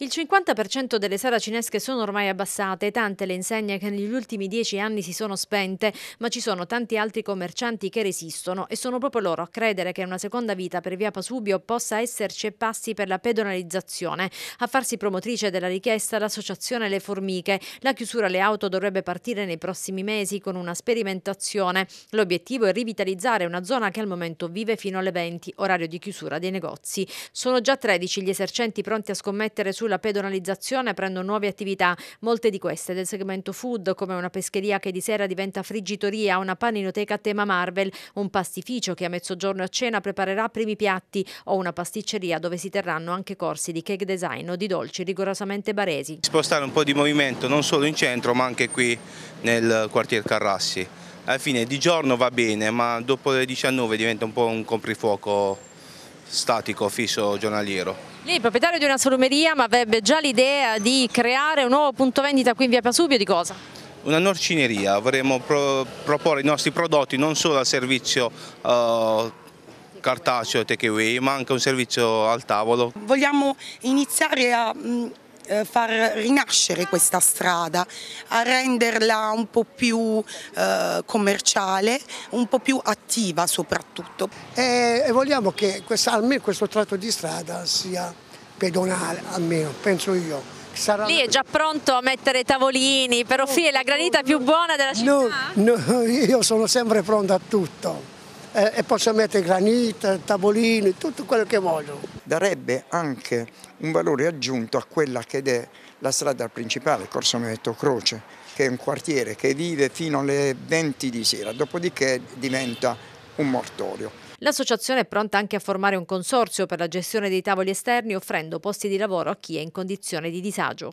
Il 50% delle sale cinesche sono ormai abbassate, tante le insegne che negli ultimi dieci anni si sono spente, ma ci sono tanti altri commercianti che resistono e sono proprio loro a credere che una seconda vita per via Pasubio possa esserci e passi per la pedonalizzazione. A farsi promotrice della richiesta l'associazione Le Formiche. La chiusura alle auto dovrebbe partire nei prossimi mesi con una sperimentazione. L'obiettivo è rivitalizzare una zona che al momento vive fino alle 20, orario di chiusura dei negozi. Sono già 13 gli esercenti pronti a scommettere sul la pedonalizzazione aprendo nuove attività, molte di queste del segmento food, come una pescheria che di sera diventa friggitoria, una paninoteca a tema Marvel, un pastificio che a mezzogiorno a cena preparerà primi piatti o una pasticceria dove si terranno anche corsi di cake design o di dolci rigorosamente baresi. Spostare un po' di movimento non solo in centro ma anche qui nel quartier Carrassi. Alla fine di giorno va bene ma dopo le 19 diventa un po' un coprifuoco statico, fisso, giornaliero. Lei è proprietario di una salumeria ma avrebbe già l'idea di creare un nuovo punto vendita qui in via Pasubio di cosa? Una norcineria, vorremmo pro proporre i nostri prodotti non solo al servizio uh, cartaceo takeaway ma anche un servizio al tavolo. Vogliamo iniziare a... Mh mm, eh, far rinascere questa strada, a renderla un po' più eh, commerciale, un po' più attiva soprattutto. E, e vogliamo che questa, almeno questo tratto di strada sia pedonale, almeno penso io. Sarà... Lì è già pronto a mettere tavolini per offrire la granita più buona della città? No, no io sono sempre pronto a tutto eh, e posso mettere granita, tavolini, tutto quello che voglio darebbe anche un valore aggiunto a quella che è la strada principale, Corso Meto Croce, che è un quartiere che vive fino alle 20 di sera, dopodiché diventa un mortorio. L'associazione è pronta anche a formare un consorzio per la gestione dei tavoli esterni offrendo posti di lavoro a chi è in condizione di disagio.